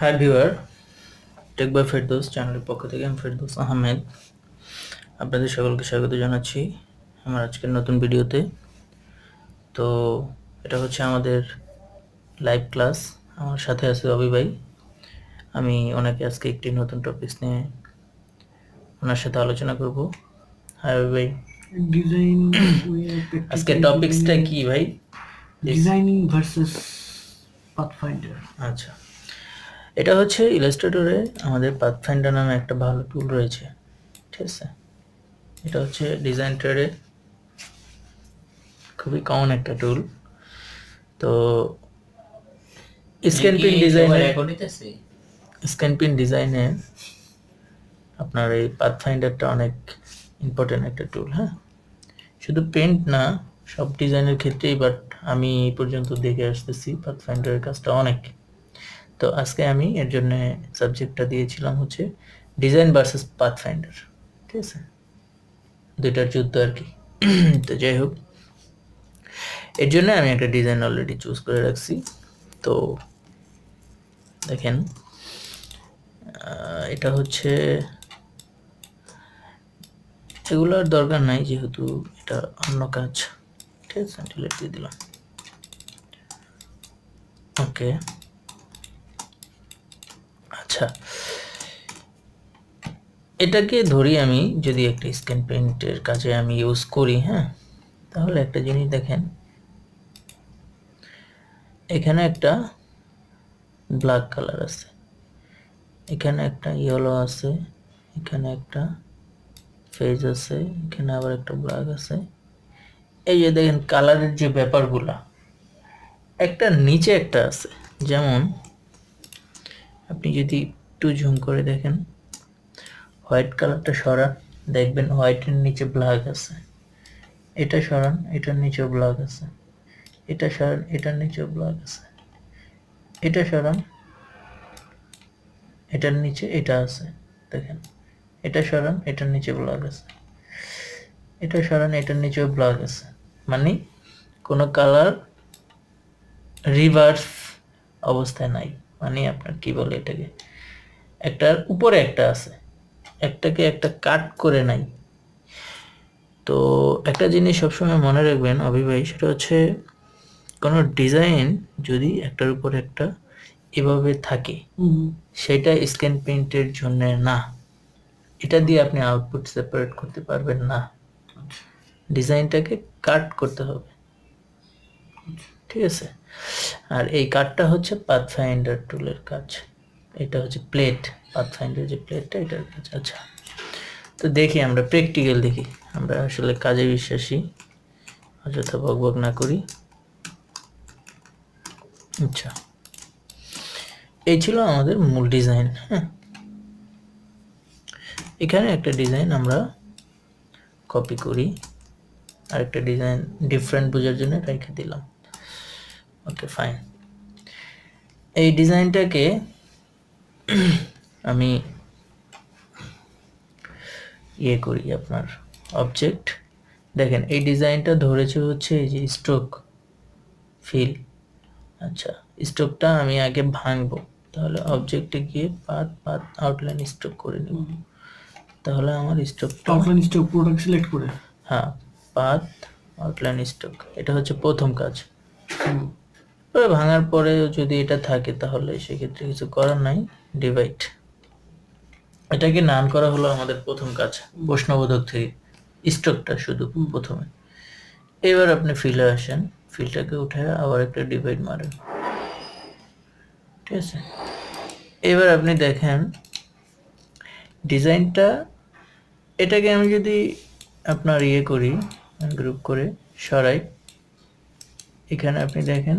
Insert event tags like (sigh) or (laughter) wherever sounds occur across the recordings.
হ্যাঁ viewer take by Ferdous চ্যানেলের পক্ষ থেকে আমি ফেরদোস আহমেদ আপনাদের সকলকে স্বাগত জানাচ্ছি আমার আজকের নতুন ভিডিওতে তো এটা হচ্ছে আমাদের লাইভ ক্লাস আমার সাথে আছে অবি আমি ওনাকে আজকে একটি নতুন টপিকস নিয়ে ওনার সাথে আলোচনা করব হাই অবি ডিজাইন আজকে টপিকসটা কি ভাই ডিজাইনিং ভার্সেস পাথফাইন্ডার আচ্ছা এটা হচ্ছে ইলাস্ট্রেটরে আমাদের পাথফাইন্ডার নামে একটা ভালো টুল রয়েছে ঠিক আছে এটা হচ্ছে ডিজাইন ট্রেডে খুবই কমন একটা টুল তো scan pin design scan pin ডিজাইনে আপনার এই পাথফাইন্ডারটা অনেক ইম্পর্টেন্ট একটা টুল হ্যাঁ শুধু পেন্ট না সব ডিজাইনের ক্ষেত্রেই বাট আমি এই পর্যন্ত দেখে আসতেছি পাথফাইন্ডারের কাজটা অনেক তো আজকে আমি এর জন্য সাবজেক্টটা দিয়েছিলাম হচ্ছে ডিজাইন ভার্সেস ফাইন্ডার ঠিক আছে দুইটার যুদ্ধ আর কি (clears throat) তো যাই হোক এর জন্য আমি একটা ডিজাইন অলরেডি চুজ করে রাখছি তো দেখেন এটা হচ্ছে এগুলোর দরকার নাই যেহেতু এটা অন্য কাজ ঠিক আছে দিয়ে দিলাম ওকে আচ্ছা এটাকে ধরি আমি যদি একটা স্ক্যান পেন্টের কাজে আমি ইউজ করি হ্যাঁ তাহলে একটা জিনিস দেখেন এখানে একটা ব্ল্যাক কালার আছে এখানে একটা ইয়েলো আছে এখানে একটা ফেজ আছে এখানে আবার একটা ব্ল্যাক আছে এই যে দেখেন কালারের যে ব্যাপারগুলা একটা নিচে একটা আছে যেমন আপনি যদি একটু ঝুম করে দেখেন হোয়াইট কালারটা সরান দেখবেন হোয়াইটের নিচে ব্ল্যাক আছে এটা সরান এটার নিচেও ব্ল্যাক আছে এটা সরান এটার নিচেও ব্ল্যাক আছে এটা সরান এটার নিচে এটা আছে দেখেন এটা সরান এটার নিচে ব্ল্যাক আছে এটা সরান এটার নিচেও ব্ল্যাক আছে মানে কোনো কালার রিভার্স অবস্থায় নাই মানে আপনার কি বলে এটাকে একটার উপরে একটা আছে একটাকে একটা কাট করে নাই তো একটা জিনিস সবসময় মনে রাখবেন অবিবাহী সেটা হচ্ছে কোনো ডিজাইন যদি একটার উপর একটা এভাবে থাকে সেটা স্ক্যান প্রিন্টের জন্য না এটা দিয়ে আপনি আউটপুট সেপারেট করতে পারবেন না আচ্ছা। ডিজাইনটাকে কাট করতে হবে আচ্ছা। ঠিক আছে আর এই কার্ডটা হচ্ছে পাথফাইন্ডার টুলের কাজ এটা হচ্ছে প্লেট পাথফাইন্ডার যে প্লেটটা এটার কাজ আচ্ছা তো দেখি আমরা প্র্যাকটিক্যাল দেখি আমরা আসলে কাজে বিশ্বাসী অযথা বকবক না করি আচ্ছা এই ছিল আমাদের মূল ডিজাইন হ্যাঁ এখানে একটা ডিজাইন আমরা কপি করি আরেকটা ডিজাইন ডিফারেন্ট বোঝার জন্য রেখে দিলাম ওকে ফাইন এই ডিজাইনটাকে আমি ইয়ে করি আপনার অবজেক্ট দেখেন এই ডিজাইনটা ধরেছে হচ্ছে এই যে স্ট্রোক ফিল আচ্ছা স্ট্রোকটা আমি আগে ভাঙবো তাহলে অবজেক্টে গিয়ে পাত পাত আউটলাইন স্ট্রোক করে নিব তাহলে আমার stroke outline stroke product select করে হ্যাঁ পাত আউটলাইন স্ট্রোক এটা হচ্ছে প্রথম কাজ তবে ভাঙার পরে যদি এটা থাকে তাহলে সেক্ষেত্রে কিছু করার নাই ডিভাইড এটাকে নান করা হলো আমাদের প্রথম কাজ বৈষ্ণবোধক থেকে স্ট্রোকটা শুধু প্রথমে এবার আপনি ফিলে আসেন ফিলটাকে উঠে আবার একটা ডিভাইড মারেন ঠিক আছে এবার আপনি দেখেন ডিজাইনটা এটাকে আমি যদি আপনার ইয়ে করি গ্রুপ করে সরাই এখানে আপনি দেখেন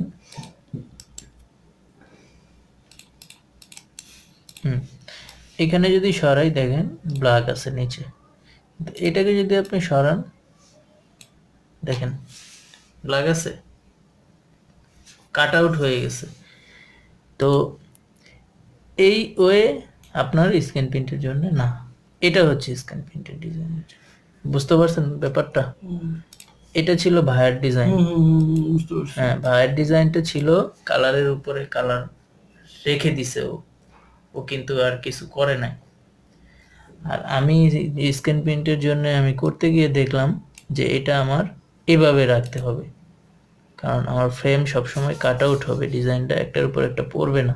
এখানে যদি সরাই দেখেন ব্ল্যাক আছে নিচে এটাকে যদি আপনি সরান দেখেন ব্ল্যাক আছে কাট আউট হয়ে গেছে তো এই ওয়ে আপনার স্ক্রিন প্রিন্টের জন্য না এটা হচ্ছে স্ক্রিন প্রিন্টের ডিজাইনের বুঝতে পারছেন ব্যাপারটা এটা ছিল ভায়ার ডিজাইন হ্যাঁ ভায়ার ডিজাইনটা ছিল কালারের উপরে কালার রেখে দিছে ও ও কিন্তু আর কিছু করে নাই আর আমি স্ক্রিন প্রিন্টের জন্য আমি করতে গিয়ে দেখলাম যে এটা আমার এভাবে রাখতে হবে কারণ আমার ফ্রেম সবসময় কাট আউট হবে ডিজাইনটা একটার উপর একটা পড়বে না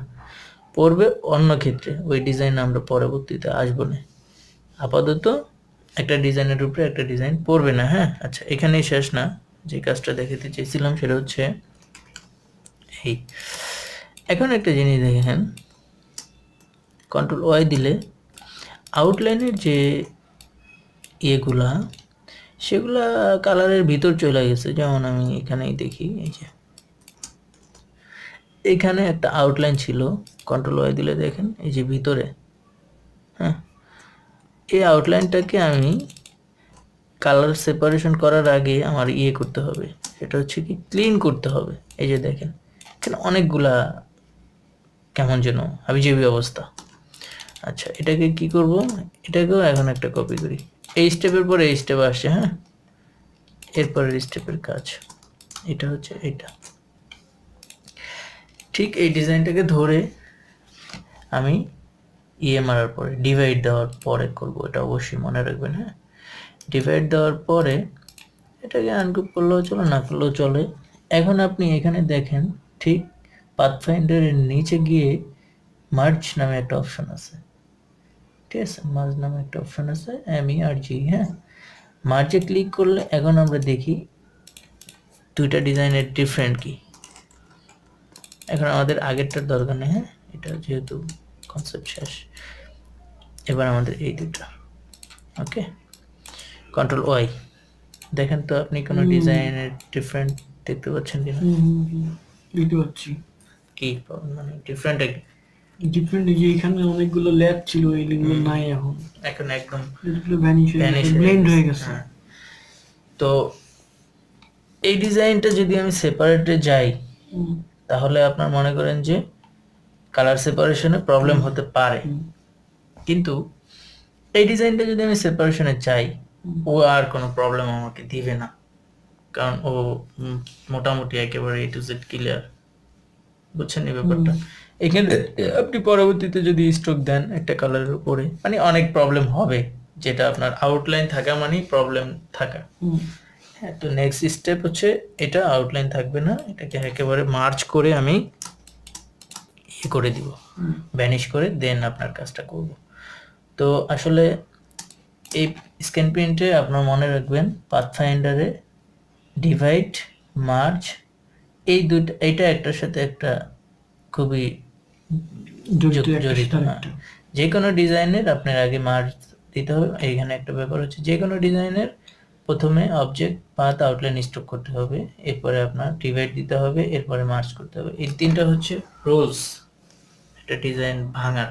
পড়বে অন্য ক্ষেত্রে ওই ডিজাইন আমরা পরবর্তীতে আসবো না আপাতত একটা ডিজাইনের উপরে একটা ডিজাইন পড়বে না হ্যাঁ আচ্ছা এখানেই শেষ না যে কাজটা দেখাতে চেয়েছিলাম সেটা হচ্ছে এই এখন একটা জিনিস দেখেন কন্ট্রোল ওয়াই দিলে আউটলাইনের যে ইয়েগুলা সেগুলা কালারের ভিতর চলে গেছে যেমন আমি এখানেই দেখি এই যে এখানে একটা আউটলাইন ছিল কন্ট্রোল ওয়াই দিলে দেখেন এই যে ভিতরে হ্যাঁ এই আউটলাইনটাকে আমি কালার সেপারেশন করার আগে আমার ইয়ে করতে হবে সেটা হচ্ছে কি ক্লিন করতে হবে এই যে দেখেন এখানে অনেকগুলা কেমন যেন আবিজীবী অবস্থা আচ্ছা এটাকে কি করব এটাকেও এখন একটা কপি করি এই স্টেপের পরে এই স্টেপ আসছে হ্যাঁ এরপরের স্টেপের কাজ এটা হচ্ছে এটা ঠিক এই ডিজাইনটাকে ধরে আমি ইয়ে মারার পরে ডিভাইড দেওয়ার পরে করব এটা অবশ্যই মনে রাখবেন হ্যাঁ ডিভাইড দেওয়ার পরে এটাকে আনগ্রুপ করলেও চলে না করলেও চলে এখন আপনি এখানে দেখেন ঠিক পাথফাইন্ডারের নিচে গিয়ে মার্চ নামে একটা অপশন আছে ঠিক আছে মাঝ নামে একটা অপশন আছে এম আর জি হ্যাঁ মার্চে ক্লিক করলে এখন আমরা দেখি দুইটা ডিজাইনের ডিফারেন্ট কি এখন আমাদের আগেরটার দরকার নেই হ্যাঁ এটা যেহেতু কনসেপ্ট শেষ এবার আমাদের এই দুটো ওকে কন্ট্রোল ওয়াই দেখেন তো আপনি কোনো ডিজাইনের ডিফারেন্ট দেখতে পাচ্ছেন কিনা দেখতে পাচ্ছি কি মানে ডিফারেন্ট ডিফারেন্ট যে এখানে অনেকগুলো ল্যাব ছিল লিঙ্গ নাই এখন এখন একদম এগুলো ভ্যানিশ হয়ে ব্লেন্ড হয়ে গেছে হ্যাঁ। তো এই ডিজাইনটা যদি আমি সেপারেটে যাই তাহলে আপনার মনে করেন যে কালার সেপারেশনে প্রবলেম হতে পারে কিন্তু এই ডিজাইনটা যদি আমি সেপারেশনে চাই ও আর কোনো প্রবলেম আমাকে দিবে না কারণ ও মোটামুটি একেবারে এ টু জেড ক্লিয়ার বুঝছেন এই ব্যাপারটা এখানে আপনি পরবর্তীতে যদি স্ট্রোক দেন একটা কালারের উপরে মানে অনেক প্রবলেম হবে যেটা আপনার আউটলাইন থাকা মানেই প্রবলেম থাকা হ্যাঁ তো নেক্সট স্টেপ হচ্ছে এটা আউটলাইন থাকবে না এটাকে একেবারে মার্চ করে আমি ইয়ে করে দিব ভ্যানিশ করে দেন আপনার কাজটা করব তো আসলে এই স্ক্যান প্রিন্টে আপনার মনে রাখবেন পাথফাইন্ডারে ডিভাইড মার্চ এই দুটো এটা একটার সাথে একটা খুবই যে কোনো ডিজাইনের আপনার আগে মার্জ দিতে হবে এখানে একটা ব্যাপার হচ্ছে যে কোনো ডিজাইনের প্রথমে অবজেক্ট পাথ আউটলাইন স্টক করতে হবে এরপরে আপনার ডিভাইড দিতে হবে এরপরে মার্চ করতে হবে এই তিনটা হচ্ছে রোলস এটা ডিজাইন ভাঙার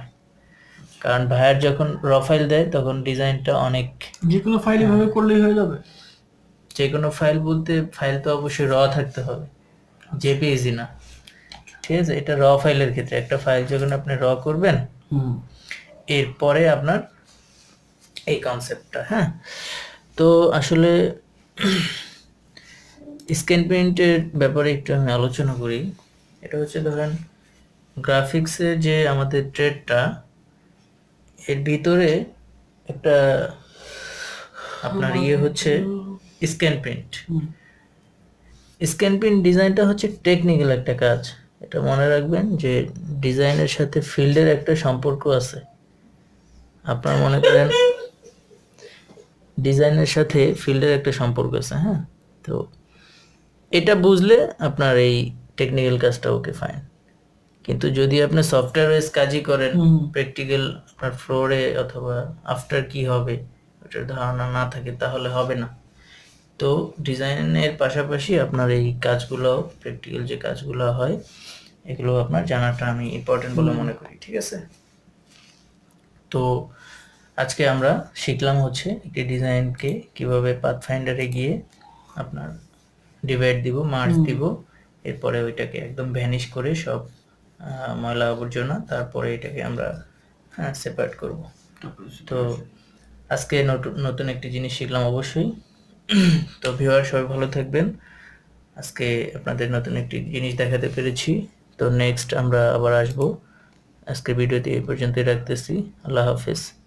কারণ ভাইয়ার যখন র ফাইল দেয় তখন ডিজাইনটা অনেক যে কোনো ফাইল এভাবে হ্যাঁ। করলেই হয়ে যাবে যে কোনো ফাইল বলতে ফাইল তো অবশ্যই র থাকতে হবে জেপিএজি আচ্ছা। না ঠিক আছে এটা র ফাইলের ক্ষেত্রে একটা ফাইল যখন আপনি র করবেন এরপরে আপনার এই কনসেপ্টটা হ্যাঁ তো আসলে স্ক্যান প্রিন্টের ব্যাপারে একটু আমি আলোচনা করি এটা হচ্ছে ধরেন গ্রাফিক্সের যে আমাদের ট্রেডটা এর ভিতরে একটা আপনার ইয়ে হচ্ছে স্ক্যান প্রিন্ট স্ক্যান প্রিন্ট ডিজাইনটা হচ্ছে টেকনিক্যাল একটা কাজ এটা মনে রাখবেন যে ডিজাইনের সাথে ফিল্ডের একটা সম্পর্ক আছে আপনার মনে করেন ডিজাইনের সাথে ফিল্ডের একটা সম্পর্ক আছে হ্যাঁ তো এটা বুঝলে আপনার এই টেকনিক্যাল কাজটা ওকে ফাইন কিন্তু যদি আপনি সফটওয়্যার ওয়েস কাজই করেন প্র্যাকটিক্যাল আপনার ফ্লোরে অথবা আফটার কি হবে ওটার ধারণা না থাকে তাহলে হবে না তো ডিজাইনের পাশাপাশি আপনার এই কাজগুলো প্র্যাকটিক্যাল যে কাজগুলো হয় এগুলো আপনার জানাটা আমি ইম্পর্টেন্ট বলে মনে করি ঠিক আছে তো আজকে আমরা শিখলাম হচ্ছে একটি ডিজাইনকে কিভাবে ফাইন্ডারে গিয়ে আপনার ডিভাইড দিব মার্জ দিব এরপরে ওইটাকে একদম ভ্যানিশ করে সব ময়লা আবর্জনা তারপরে এটাকে আমরা হ্যাঁ সেপারেট করব তো আজকে নতুন একটি জিনিস শিখলাম অবশ্যই তো ভিউয়ার সবাই ভালো থাকবেন আজকে আপনাদের নতুন একটি জিনিস দেখাতে পেরেছি তো নেক্সট আমরা আবার আসবো আজকে ভিডিওতে এই পর্যন্তই রাখতেছি আল্লাহ হাফিজ